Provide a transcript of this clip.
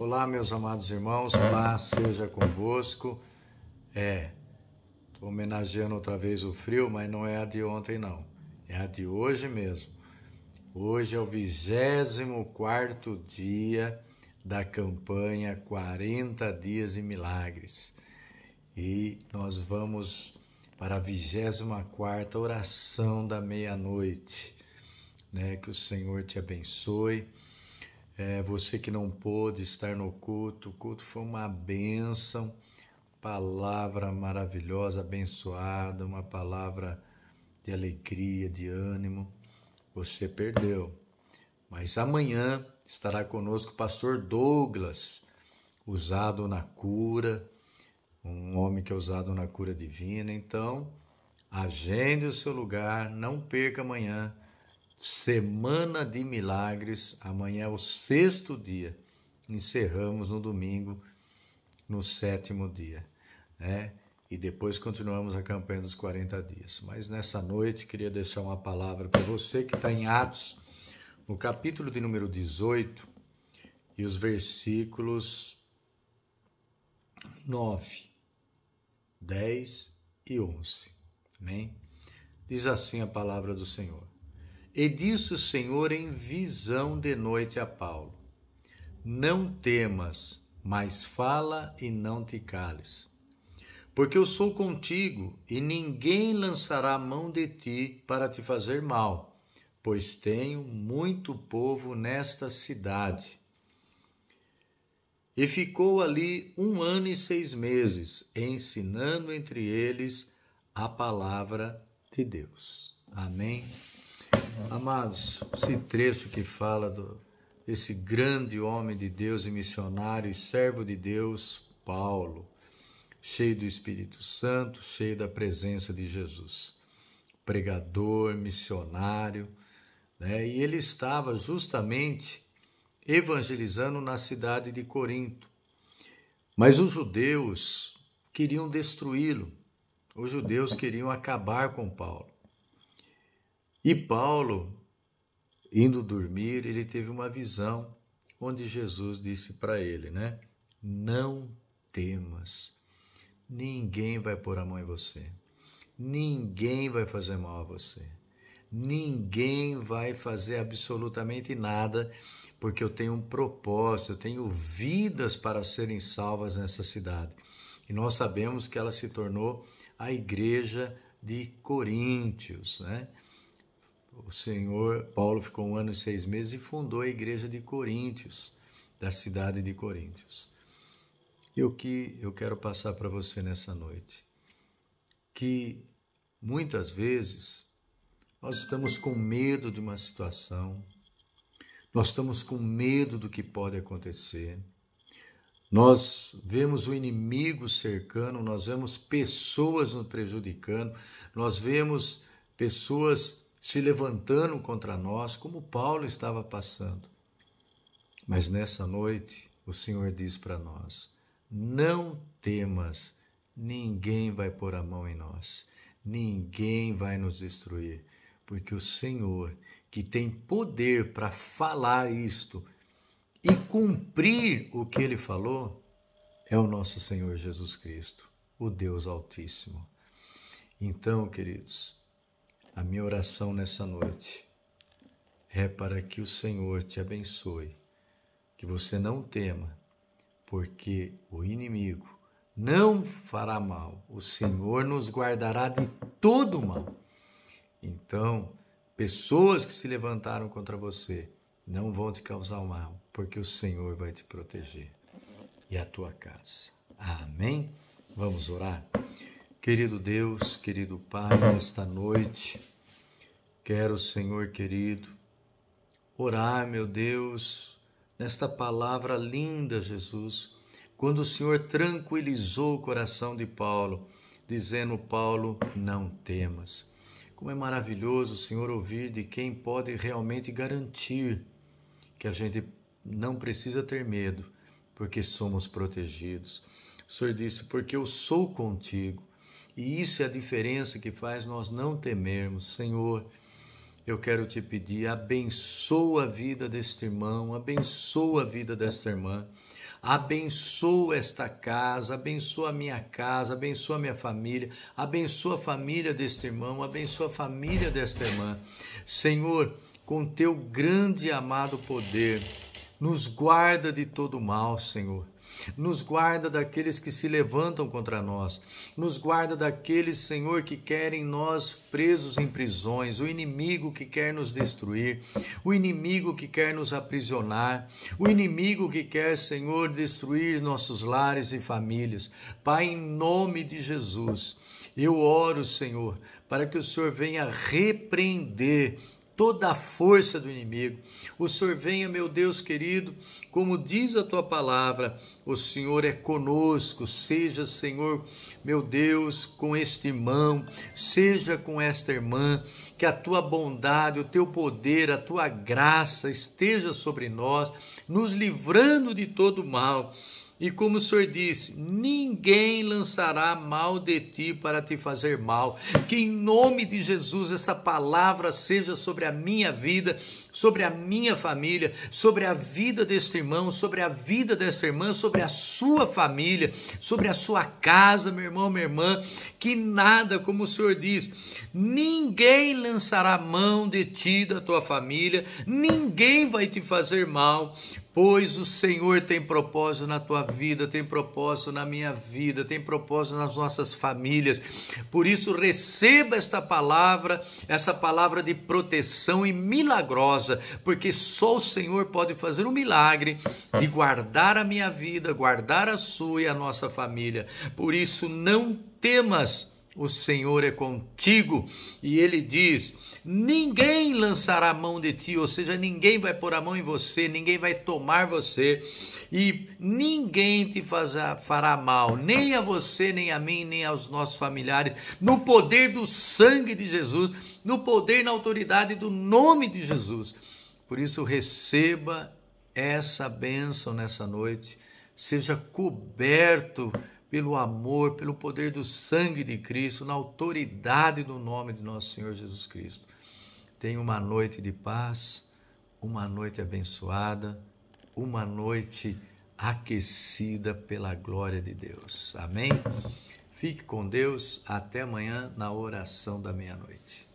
Olá, meus amados irmãos, paz seja convosco. É, estou homenageando outra vez o frio, mas não é a de ontem, não. É a de hoje mesmo. Hoje é o 24 dia da campanha 40 Dias e Milagres. E nós vamos para a 24 oração da meia-noite. Né? Que o Senhor te abençoe é, você que não pôde estar no culto, o culto foi uma bênção, palavra maravilhosa, abençoada, uma palavra de alegria, de ânimo. Você perdeu. Mas amanhã estará conosco o pastor Douglas, usado na cura, um homem que é usado na cura divina. Então, agende o seu lugar, não perca amanhã Semana de Milagres, amanhã é o sexto dia. Encerramos no domingo, no sétimo dia, né? E depois continuamos a campanha dos 40 dias. Mas nessa noite queria deixar uma palavra para você que está em Atos, no capítulo de número 18 e os versículos 9, 10 e 11. Amém? Diz assim a palavra do Senhor. E disse o Senhor em visão de noite a Paulo: Não temas, mas fala e não te cales. Porque eu sou contigo, e ninguém lançará a mão de ti para te fazer mal, pois tenho muito povo nesta cidade. E ficou ali um ano e seis meses, ensinando entre eles a palavra de Deus. Amém. Amados, esse trecho que fala do esse grande homem de Deus e missionário e servo de Deus, Paulo, cheio do Espírito Santo, cheio da presença de Jesus, pregador, missionário, né? E ele estava justamente evangelizando na cidade de Corinto. Mas os judeus queriam destruí-lo. Os judeus queriam acabar com Paulo. E Paulo, indo dormir, ele teve uma visão onde Jesus disse para ele, né? Não temas. Ninguém vai pôr a mão em você. Ninguém vai fazer mal a você. Ninguém vai fazer absolutamente nada, porque eu tenho um propósito, eu tenho vidas para serem salvas nessa cidade. E nós sabemos que ela se tornou a igreja de Coríntios, né? o Senhor, Paulo ficou um ano e seis meses e fundou a igreja de Coríntios, da cidade de Coríntios. E o que eu quero passar para você nessa noite? Que muitas vezes nós estamos com medo de uma situação, nós estamos com medo do que pode acontecer, nós vemos o inimigo cercando, nós vemos pessoas nos prejudicando, nós vemos pessoas se levantando contra nós, como Paulo estava passando. Mas nessa noite, o Senhor diz para nós: não temas, ninguém vai pôr a mão em nós, ninguém vai nos destruir, porque o Senhor, que tem poder para falar isto e cumprir o que ele falou, é o nosso Senhor Jesus Cristo, o Deus Altíssimo. Então, queridos, a minha oração nessa noite é para que o Senhor te abençoe, que você não tema, porque o inimigo não fará mal, o Senhor nos guardará de todo mal. Então, pessoas que se levantaram contra você não vão te causar mal, porque o Senhor vai te proteger e a tua casa. Amém? Vamos orar? Querido Deus, querido Pai, nesta noite, quero, Senhor querido, orar, meu Deus, nesta palavra linda, Jesus, quando o Senhor tranquilizou o coração de Paulo, dizendo: Paulo, não temas. Como é maravilhoso o Senhor ouvir de quem pode realmente garantir que a gente não precisa ter medo, porque somos protegidos. O Senhor disse: Porque eu sou contigo e isso é a diferença que faz nós não temermos. Senhor, eu quero te pedir, abençoa a vida deste irmão, abençoa a vida desta irmã, abençoa esta casa, abençoa a minha casa, abençoa a minha família, abençoa a família deste irmão, abençoa a família desta irmã. Senhor, com teu grande e amado poder, nos guarda de todo mal, Senhor. Nos guarda daqueles que se levantam contra nós. Nos guarda daqueles, Senhor, que querem nós presos em prisões. O inimigo que quer nos destruir. O inimigo que quer nos aprisionar. O inimigo que quer, Senhor, destruir nossos lares e famílias. Pai, em nome de Jesus, eu oro, Senhor, para que o Senhor venha repreender toda a força do inimigo. O Senhor venha, meu Deus querido, como diz a tua palavra, o Senhor é conosco. Seja, Senhor, meu Deus, com este irmão, seja com esta irmã, que a tua bondade, o teu poder, a tua graça esteja sobre nós, nos livrando de todo mal e como o Senhor disse, ninguém lançará mal de ti para te fazer mal. Que em nome de Jesus essa palavra seja sobre a minha vida, sobre a minha família, sobre a vida deste irmão, sobre a vida desta irmã, sobre a sua família, sobre a sua casa, meu irmão, minha irmã. Que nada, como o Senhor diz, ninguém lançará mão de ti, da tua família, ninguém vai te fazer mal, Pois o Senhor tem propósito na tua vida, tem propósito na minha vida, tem propósito nas nossas famílias. Por isso, receba esta palavra, essa palavra de proteção e milagrosa, porque só o Senhor pode fazer um milagre de guardar a minha vida, guardar a sua e a nossa família. Por isso, não temas o Senhor é contigo. E ele diz: ninguém lançará a mão de ti, ou seja, ninguém vai pôr a mão em você, ninguém vai tomar você, e ninguém te fará mal, nem a você, nem a mim, nem aos nossos familiares, no poder do sangue de Jesus, no poder e na autoridade do nome de Jesus. Por isso, receba essa bênção nessa noite, seja coberto pelo amor, pelo poder do sangue de Cristo, na autoridade do nome de nosso Senhor Jesus Cristo. Tenha uma noite de paz, uma noite abençoada, uma noite aquecida pela glória de Deus. Amém? Fique com Deus, até amanhã na oração da meia-noite.